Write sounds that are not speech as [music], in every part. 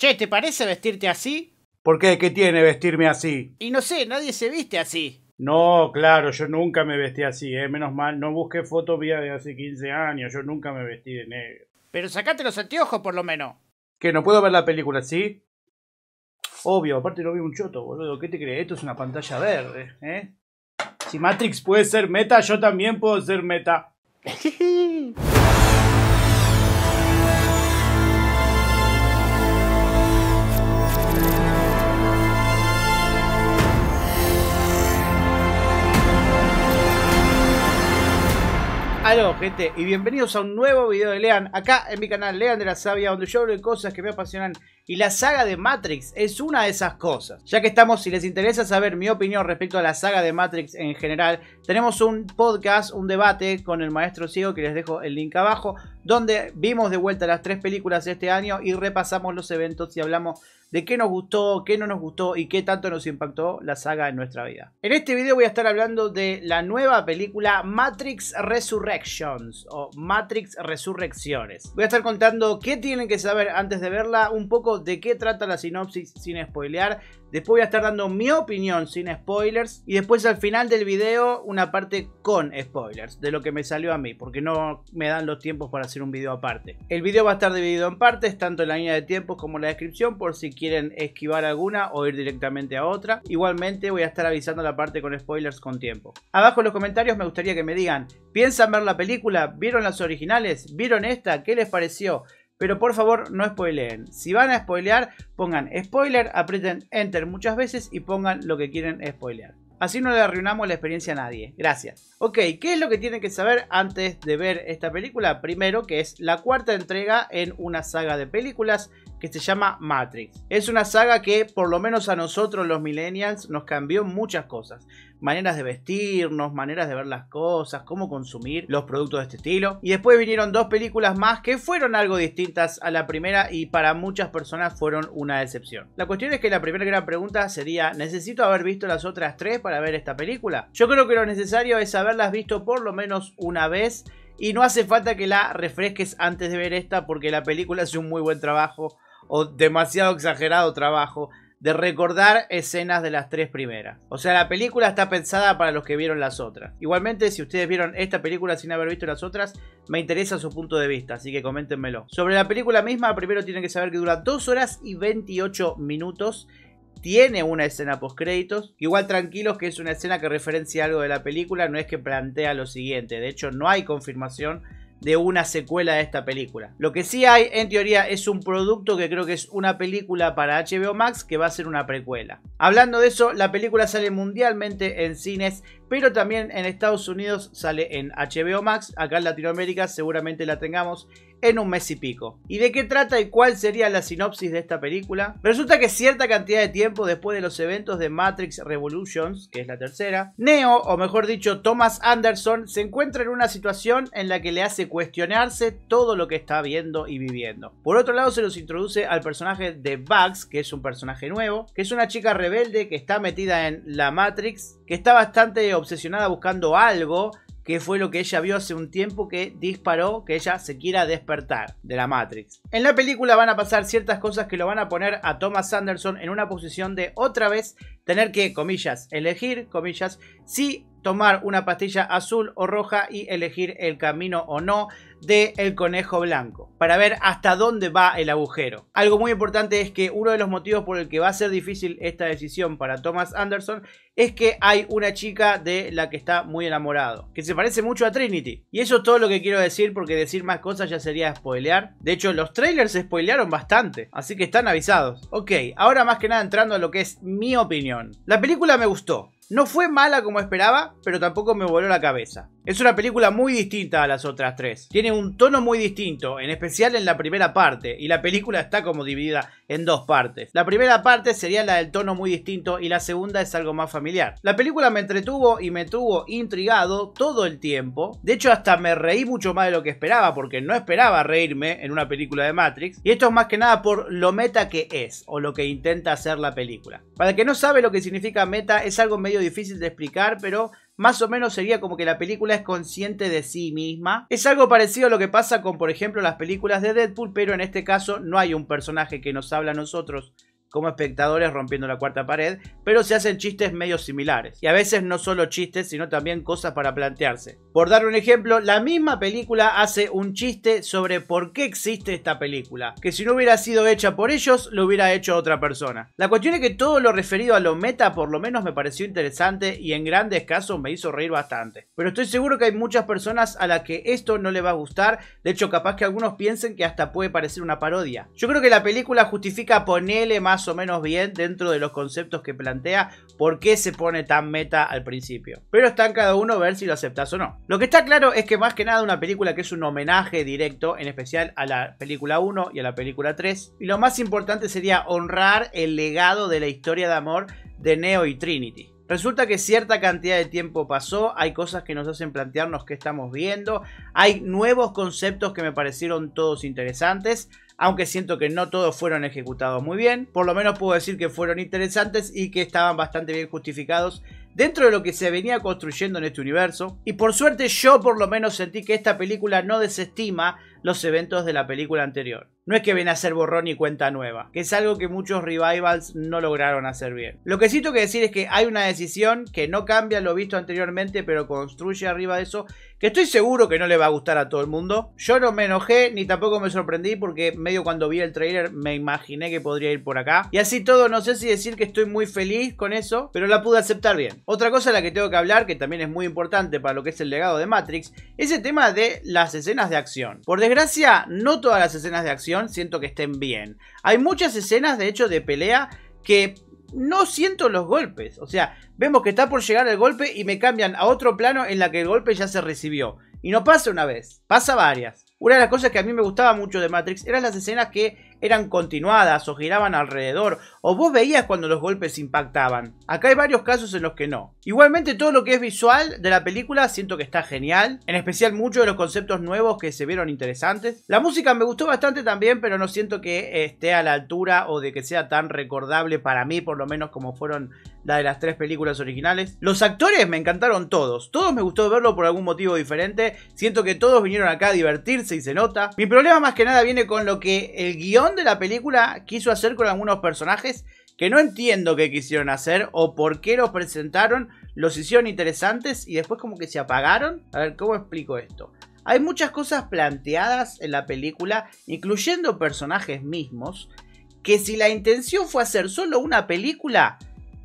Che, ¿te parece vestirte así? ¿Por qué? ¿Qué tiene vestirme así? Y no sé, nadie se viste así. No, claro, yo nunca me vestí así, ¿eh? menos mal, no busqué fotos vía de hace 15 años, yo nunca me vestí de negro. Pero sacate los anteojos por lo menos. ¿Que no puedo ver la película así? Obvio, aparte no vi un choto, boludo, ¿qué te crees? Esto es una pantalla verde, ¿eh? Si Matrix puede ser meta, yo también puedo ser meta. [laughs] Aló, gente, y bienvenidos a un nuevo video de Lean, acá en mi canal Lean de la Sabia, donde yo hablo de cosas que me apasionan y la saga de Matrix es una de esas cosas. Ya que estamos, si les interesa saber mi opinión respecto a la saga de Matrix en general, tenemos un podcast, un debate con el maestro ciego que les dejo el link abajo, donde vimos de vuelta las tres películas de este año y repasamos los eventos y hablamos de qué nos gustó, qué no nos gustó y qué tanto nos impactó la saga en nuestra vida. En este video voy a estar hablando de la nueva película Matrix Resurrections o Matrix Resurrecciones. Voy a estar contando qué tienen que saber antes de verla, un poco de qué trata la sinopsis sin spoilear. Después voy a estar dando mi opinión sin spoilers. Y después al final del video una parte con spoilers de lo que me salió a mí. Porque no me dan los tiempos para hacer un video aparte. El video va a estar dividido en partes, tanto en la línea de tiempos como en la descripción. Por si quieren esquivar alguna o ir directamente a otra. Igualmente voy a estar avisando la parte con spoilers con tiempo. Abajo en los comentarios me gustaría que me digan, ¿piensan ver la película? ¿Vieron las originales? ¿Vieron esta? ¿Qué les pareció? Pero por favor, no spoileen. Si van a spoilear, pongan spoiler, aprieten enter muchas veces y pongan lo que quieren spoilear. Así no le arruinamos la experiencia a nadie. Gracias. Ok, ¿qué es lo que tienen que saber antes de ver esta película? Primero, que es la cuarta entrega en una saga de películas que se llama Matrix. Es una saga que por lo menos a nosotros los millennials nos cambió muchas cosas. Maneras de vestirnos, maneras de ver las cosas, cómo consumir los productos de este estilo. Y después vinieron dos películas más que fueron algo distintas a la primera y para muchas personas fueron una decepción. La cuestión es que la primera gran pregunta sería, ¿necesito haber visto las otras tres para ver esta película? Yo creo que lo necesario es haberlas visto por lo menos una vez y no hace falta que la refresques antes de ver esta porque la película hace un muy buen trabajo o demasiado exagerado trabajo de recordar escenas de las tres primeras. O sea, la película está pensada para los que vieron las otras. Igualmente, si ustedes vieron esta película sin haber visto las otras, me interesa su punto de vista, así que coméntenmelo. Sobre la película misma, primero tienen que saber que dura 2 horas y 28 minutos. Tiene una escena post créditos. Igual tranquilos que es una escena que referencia algo de la película, no es que plantea lo siguiente. De hecho, no hay confirmación de una secuela de esta película. Lo que sí hay, en teoría, es un producto que creo que es una película para HBO Max que va a ser una precuela. Hablando de eso, la película sale mundialmente en cines pero también en Estados Unidos sale en HBO Max. Acá en Latinoamérica seguramente la tengamos en un mes y pico. ¿Y de qué trata y cuál sería la sinopsis de esta película? Resulta que cierta cantidad de tiempo después de los eventos de Matrix Revolutions, que es la tercera, Neo, o mejor dicho Thomas Anderson, se encuentra en una situación en la que le hace cuestionarse todo lo que está viendo y viviendo. Por otro lado se los introduce al personaje de Bugs, que es un personaje nuevo, que es una chica rebelde que está metida en la Matrix que está bastante obsesionada buscando algo, que fue lo que ella vio hace un tiempo que disparó que ella se quiera despertar de la Matrix. En la película van a pasar ciertas cosas que lo van a poner a Thomas Anderson en una posición de otra vez tener que, comillas, elegir, comillas, si tomar una pastilla azul o roja y elegir el camino o no de El Conejo Blanco, para ver hasta dónde va el agujero. Algo muy importante es que uno de los motivos por el que va a ser difícil esta decisión para Thomas Anderson es que hay una chica de la que está muy enamorado, que se parece mucho a Trinity. Y eso es todo lo que quiero decir porque decir más cosas ya sería spoilear. De hecho, los trailers se spoilearon bastante, así que están avisados. Ok, ahora más que nada entrando a lo que es mi opinión. La película me gustó. No fue mala como esperaba, pero tampoco me voló la cabeza. Es una película muy distinta a las otras tres. Tiene un tono muy distinto, en especial en la primera parte, y la película está como dividida en dos partes. La primera parte sería la del tono muy distinto y la segunda es algo más familiar. La película me entretuvo y me tuvo intrigado todo el tiempo. De hecho, hasta me reí mucho más de lo que esperaba, porque no esperaba reírme en una película de Matrix. Y esto es más que nada por lo meta que es, o lo que intenta hacer la película. Para el que no sabe lo que significa meta, es algo medio difícil de explicar, pero más o menos sería como que la película es consciente de sí misma. Es algo parecido a lo que pasa con, por ejemplo, las películas de Deadpool, pero en este caso no hay un personaje que nos habla a nosotros, como espectadores rompiendo la cuarta pared, pero se hacen chistes medio similares. Y a veces no solo chistes, sino también cosas para plantearse. Por dar un ejemplo, la misma película hace un chiste sobre por qué existe esta película, que si no hubiera sido hecha por ellos, lo hubiera hecho otra persona. La cuestión es que todo lo referido a lo meta por lo menos me pareció interesante y en grandes casos me hizo reír bastante. Pero estoy seguro que hay muchas personas a las que esto no le va a gustar, de hecho capaz que algunos piensen que hasta puede parecer una parodia. Yo creo que la película justifica ponerle más o menos bien dentro de los conceptos que plantea por qué se pone tan meta al principio. Pero está en cada uno ver si lo aceptas o no. Lo que está claro es que más que nada una película que es un homenaje directo, en especial a la película 1 y a la película 3. Y lo más importante sería honrar el legado de la historia de amor de Neo y Trinity. Resulta que cierta cantidad de tiempo pasó, hay cosas que nos hacen plantearnos qué estamos viendo, hay nuevos conceptos que me parecieron todos interesantes, aunque siento que no todos fueron ejecutados muy bien. Por lo menos puedo decir que fueron interesantes y que estaban bastante bien justificados dentro de lo que se venía construyendo en este universo. Y por suerte yo por lo menos sentí que esta película no desestima los eventos de la película anterior. No es que viene a ser borrón y cuenta nueva, que es algo que muchos revivals no lograron hacer bien. Lo que sí tengo que decir es que hay una decisión que no cambia lo visto anteriormente, pero construye arriba de eso, que estoy seguro que no le va a gustar a todo el mundo. Yo no me enojé ni tampoco me sorprendí porque medio cuando vi el trailer me imaginé que podría ir por acá. Y así todo, no sé si decir que estoy muy feliz con eso, pero la pude aceptar bien. Otra cosa de la que tengo que hablar, que también es muy importante para lo que es el legado de Matrix, es el tema de las escenas de acción. Por desgracia, no todas las escenas de acción siento que estén bien. Hay muchas escenas, de hecho, de pelea que no siento los golpes. O sea, vemos que está por llegar el golpe y me cambian a otro plano en la que el golpe ya se recibió. Y no pasa una vez, pasa varias. Una de las cosas que a mí me gustaba mucho de Matrix eran las escenas que eran continuadas o giraban alrededor, o vos veías cuando los golpes impactaban. Acá hay varios casos en los que no. Igualmente todo lo que es visual de la película siento que está genial, en especial muchos de los conceptos nuevos que se vieron interesantes. La música me gustó bastante también, pero no siento que esté a la altura o de que sea tan recordable para mí, por lo menos como fueron la de las tres películas originales. Los actores me encantaron todos, todos me gustó verlo por algún motivo diferente, siento que todos vinieron acá a divertirse y se nota. Mi problema más que nada viene con lo que el guión de la película quiso hacer con algunos personajes que no entiendo qué quisieron hacer o por qué los presentaron, los hicieron interesantes y después como que se apagaron. A ver, ¿cómo explico esto? Hay muchas cosas planteadas en la película, incluyendo personajes mismos, que si la intención fue hacer solo una película,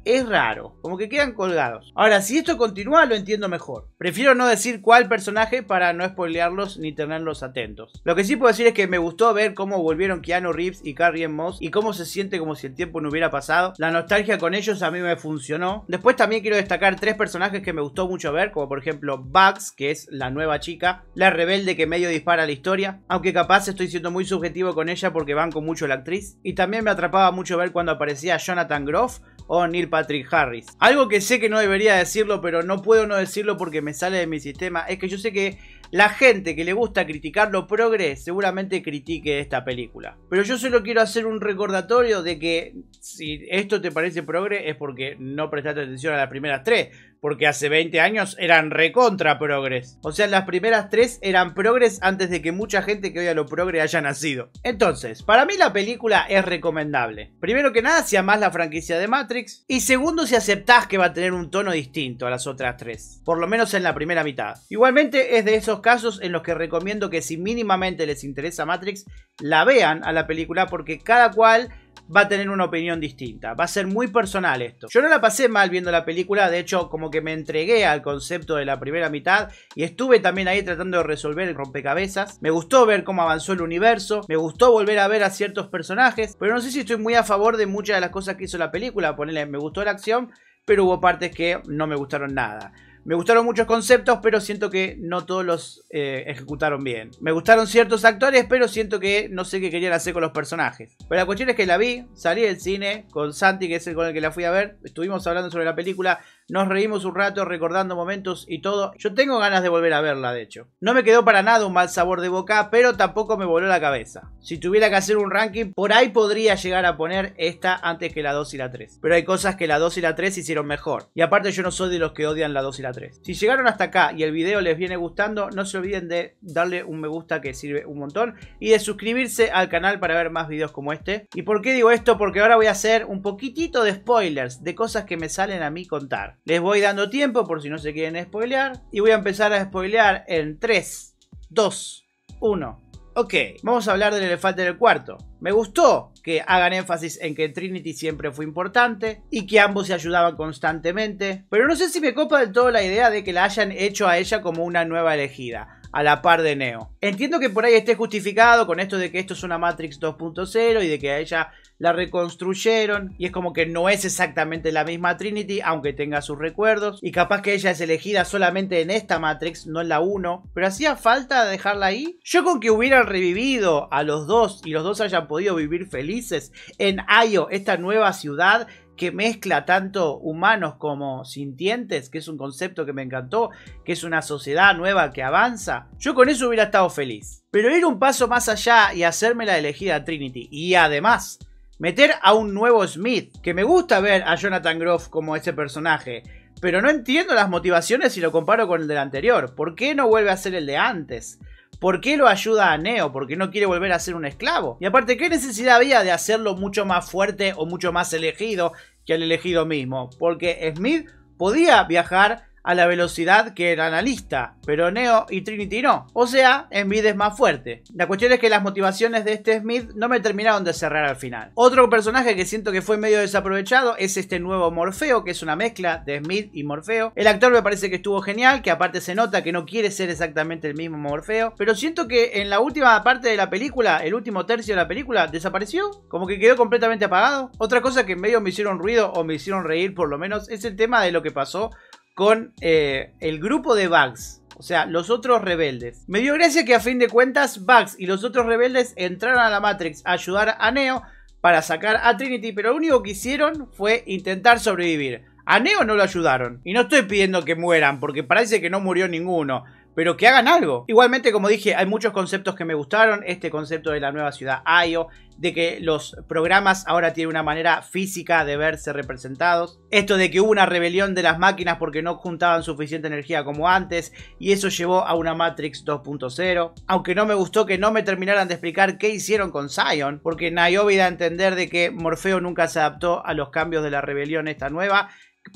es raro, como que quedan colgados. Ahora, si esto continúa, lo entiendo mejor. Prefiero no decir cuál personaje para no spoilearlos ni tenerlos atentos. Lo que sí puedo decir es que me gustó ver cómo volvieron Keanu Reeves y Carrie Moss y cómo se siente como si el tiempo no hubiera pasado. La nostalgia con ellos a mí me funcionó. Después también quiero destacar tres personajes que me gustó mucho ver, como por ejemplo Bugs, que es la nueva chica, la rebelde que medio dispara la historia, aunque capaz estoy siendo muy subjetivo con ella porque con mucho la actriz. Y también me atrapaba mucho ver cuando aparecía Jonathan Groff o oh, Neil Patrick Harris. Algo que sé que no debería decirlo, pero no puedo no decirlo porque me sale de mi sistema, es que yo sé que la gente que le gusta criticar lo progres seguramente critique esta película. Pero yo solo quiero hacer un recordatorio de que si esto te parece progre es porque no prestaste atención a las primeras tres porque hace 20 años eran recontra progres. O sea, las primeras tres eran progres antes de que mucha gente que a lo progre haya nacido. Entonces, para mí la película es recomendable. Primero que nada, si amás la franquicia de Matrix. Y segundo, si aceptás que va a tener un tono distinto a las otras tres. Por lo menos en la primera mitad. Igualmente, es de esos casos en los que recomiendo que si mínimamente les interesa Matrix, la vean a la película porque cada cual va a tener una opinión distinta. Va a ser muy personal esto. Yo no la pasé mal viendo la película, de hecho como que me entregué al concepto de la primera mitad y estuve también ahí tratando de resolver el rompecabezas. Me gustó ver cómo avanzó el universo, me gustó volver a ver a ciertos personajes, pero no sé si estoy muy a favor de muchas de las cosas que hizo la película. Ponerle, me gustó la acción, pero hubo partes que no me gustaron nada. Me gustaron muchos conceptos, pero siento que no todos los eh, ejecutaron bien. Me gustaron ciertos actores, pero siento que no sé qué querían hacer con los personajes. Pero la cuestión es que la vi, salí del cine con Santi, que es el con el que la fui a ver. Estuvimos hablando sobre la película. Nos reímos un rato recordando momentos y todo. Yo tengo ganas de volver a verla, de hecho. No me quedó para nada un mal sabor de boca, pero tampoco me voló la cabeza. Si tuviera que hacer un ranking, por ahí podría llegar a poner esta antes que la 2 y la 3. Pero hay cosas que la 2 y la 3 hicieron mejor. Y aparte yo no soy de los que odian la 2 y la 3. Si llegaron hasta acá y el video les viene gustando, no se olviden de darle un me gusta que sirve un montón. Y de suscribirse al canal para ver más videos como este. ¿Y por qué digo esto? Porque ahora voy a hacer un poquitito de spoilers de cosas que me salen a mí contar. Les voy dando tiempo por si no se quieren spoilear. Y voy a empezar a spoilear en 3, 2, 1. Ok, vamos a hablar del elefante del cuarto. Me gustó que hagan énfasis en que Trinity siempre fue importante y que ambos se ayudaban constantemente, pero no sé si me copa del todo la idea de que la hayan hecho a ella como una nueva elegida a la par de Neo. Entiendo que por ahí esté justificado con esto de que esto es una Matrix 2.0 y de que a ella la reconstruyeron y es como que no es exactamente la misma Trinity, aunque tenga sus recuerdos. Y capaz que ella es elegida solamente en esta Matrix, no en la 1. Pero hacía falta dejarla ahí. Yo con que hubieran revivido a los dos y los dos hayan podido vivir felices en Ayo, esta nueva ciudad que mezcla tanto humanos como sintientes, que es un concepto que me encantó, que es una sociedad nueva que avanza. Yo con eso hubiera estado feliz. Pero ir un paso más allá y hacerme la elegida Trinity, y además Meter a un nuevo Smith, que me gusta ver a Jonathan Groff como ese personaje, pero no entiendo las motivaciones si lo comparo con el del anterior. ¿Por qué no vuelve a ser el de antes? ¿Por qué lo ayuda a Neo? ¿Por qué no quiere volver a ser un esclavo? Y aparte, ¿qué necesidad había de hacerlo mucho más fuerte o mucho más elegido que el elegido mismo? Porque Smith podía viajar a la velocidad que el analista, pero Neo y Trinity no. O sea, Envides es más fuerte. La cuestión es que las motivaciones de este Smith no me terminaron de cerrar al final. Otro personaje que siento que fue medio desaprovechado es este nuevo Morfeo, que es una mezcla de Smith y Morfeo. El actor me parece que estuvo genial, que aparte se nota que no quiere ser exactamente el mismo Morfeo, pero siento que en la última parte de la película, el último tercio de la película, desapareció, como que quedó completamente apagado. Otra cosa que medio me hicieron ruido o me hicieron reír por lo menos es el tema de lo que pasó con eh, el grupo de Bugs. O sea, los otros rebeldes. Me dio gracia que a fin de cuentas Bugs y los otros rebeldes entraron a la Matrix a ayudar a Neo para sacar a Trinity, pero lo único que hicieron fue intentar sobrevivir. A Neo no lo ayudaron. Y no estoy pidiendo que mueran, porque parece que no murió ninguno pero que hagan algo. Igualmente, como dije, hay muchos conceptos que me gustaron. Este concepto de la nueva ciudad IO, de que los programas ahora tienen una manera física de verse representados. Esto de que hubo una rebelión de las máquinas porque no juntaban suficiente energía como antes y eso llevó a una Matrix 2.0. Aunque no me gustó que no me terminaran de explicar qué hicieron con Zion, porque Niobe da a entender de que Morfeo nunca se adaptó a los cambios de la rebelión esta nueva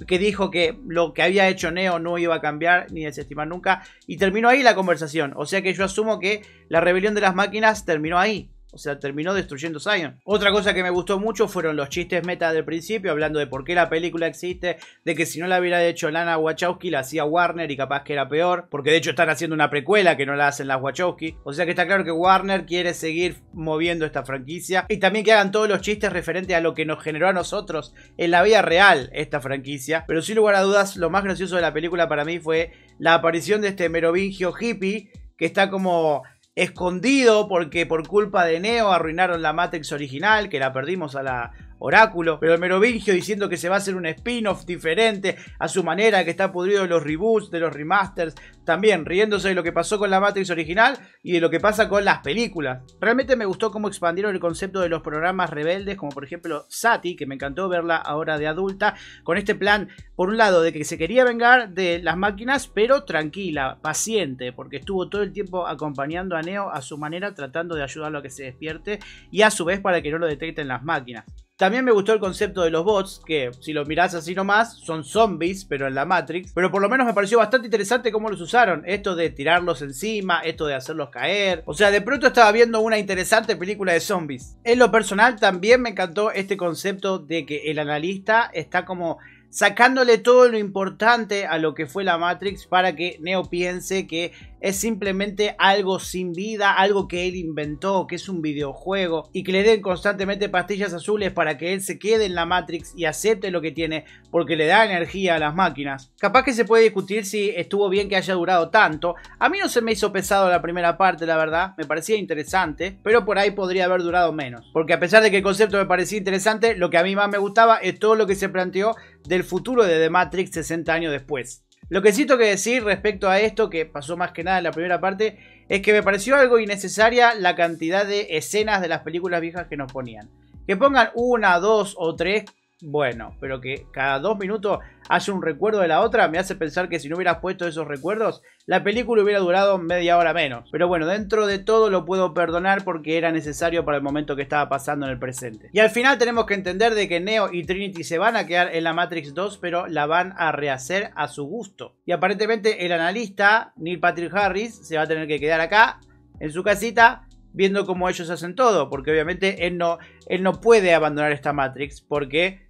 que dijo que lo que había hecho Neo no iba a cambiar ni desestimar nunca. Y terminó ahí la conversación. O sea que yo asumo que la rebelión de las máquinas terminó ahí. O sea, terminó destruyendo Zion. Otra cosa que me gustó mucho fueron los chistes meta del principio, hablando de por qué la película existe, de que si no la hubiera hecho Lana Wachowski, la hacía Warner y capaz que era peor, porque de hecho están haciendo una precuela que no la hacen las Wachowski. O sea que está claro que Warner quiere seguir moviendo esta franquicia y también que hagan todos los chistes referentes a lo que nos generó a nosotros en la vida real esta franquicia. Pero sin lugar a dudas, lo más gracioso de la película para mí fue la aparición de este merovingio hippie que está como escondido porque por culpa de Neo arruinaron la Matrix original, que la perdimos a la, Oráculo, pero el Merovingio diciendo que se va a hacer un spin-off diferente a su manera, que está pudrido de los reboots, de los remasters, también riéndose de lo que pasó con la Matrix original y de lo que pasa con las películas. Realmente me gustó cómo expandieron el concepto de los programas rebeldes, como por ejemplo Sati, que me encantó verla ahora de adulta, con este plan, por un lado, de que se quería vengar de las máquinas, pero tranquila, paciente, porque estuvo todo el tiempo acompañando a Neo a su manera, tratando de ayudarlo a que se despierte y a su vez para que no lo detecten las máquinas. También me gustó el concepto de los bots, que si lo mirás así nomás, son zombies, pero en la Matrix. Pero por lo menos me pareció bastante interesante cómo los usaron. Esto de tirarlos encima, esto de hacerlos caer. O sea, de pronto estaba viendo una interesante película de zombies. En lo personal también me encantó este concepto de que el analista está como sacándole todo lo importante a lo que fue la Matrix para que Neo piense que es simplemente algo sin vida, algo que él inventó, que es un videojuego, y que le den constantemente pastillas azules para que él se quede en la Matrix y acepte lo que tiene, porque le da energía a las máquinas. Capaz que se puede discutir si estuvo bien que haya durado tanto. A mí no se me hizo pesado la primera parte, la verdad, me parecía interesante, pero por ahí podría haber durado menos. Porque a pesar de que el concepto me parecía interesante, lo que a mí más me gustaba es todo lo que se planteó del futuro de The Matrix 60 años después. Lo que sí que decir respecto a esto, que pasó más que nada en la primera parte, es que me pareció algo innecesaria la cantidad de escenas de las películas viejas que nos ponían. Que pongan una, dos o tres bueno, pero que cada dos minutos hace un recuerdo de la otra, me hace pensar que si no hubieras puesto esos recuerdos, la película hubiera durado media hora menos. Pero bueno, dentro de todo lo puedo perdonar porque era necesario para el momento que estaba pasando en el presente. Y al final tenemos que entender de que Neo y Trinity se van a quedar en la Matrix 2, pero la van a rehacer a su gusto. Y aparentemente el analista, Neil Patrick Harris, se va a tener que quedar acá, en su casita, viendo cómo ellos hacen todo, porque obviamente él no, él no puede abandonar esta Matrix, porque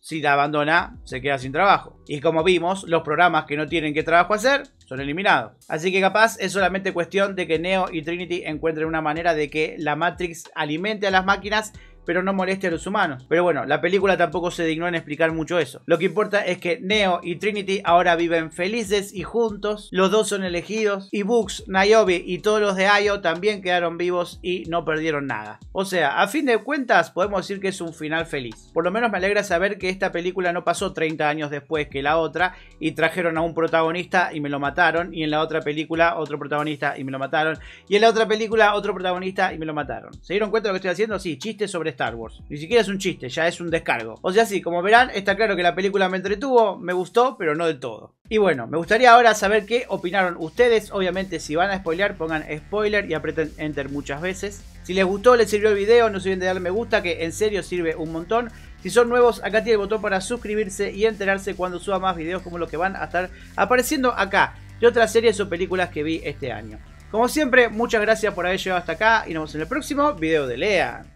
si la abandona, se queda sin trabajo. Y como vimos, los programas que no tienen que trabajo hacer son eliminados. Así que capaz es solamente cuestión de que Neo y Trinity encuentren una manera de que la Matrix alimente a las máquinas pero no moleste a los humanos. Pero bueno, la película tampoco se dignó en explicar mucho eso. Lo que importa es que Neo y Trinity ahora viven felices y juntos, los dos son elegidos, y Bugs, Niobe y todos los de Io también quedaron vivos y no perdieron nada. O sea, a fin de cuentas podemos decir que es un final feliz. Por lo menos me alegra saber que esta película no pasó 30 años después que la otra y trajeron a un protagonista y me lo mataron, y en la otra película otro protagonista y me lo mataron, y en la otra película otro protagonista y me lo mataron. ¿Se dieron cuenta de lo que estoy haciendo? Sí, chistes sobre Star Wars. Ni siquiera es un chiste, ya es un descargo. O sea, sí, como verán, está claro que la película me entretuvo, me gustó, pero no del todo. Y bueno, me gustaría ahora saber qué opinaron ustedes. Obviamente, si van a spoiler, pongan spoiler y aprieten enter muchas veces. Si les gustó, les sirvió el video, no se olviden de darle me gusta, que en serio sirve un montón. Si son nuevos, acá tiene el botón para suscribirse y enterarse cuando suba más videos como los que van a estar apareciendo acá de otras series o películas que vi este año. Como siempre, muchas gracias por haber llegado hasta acá y nos vemos en el próximo video de Lea.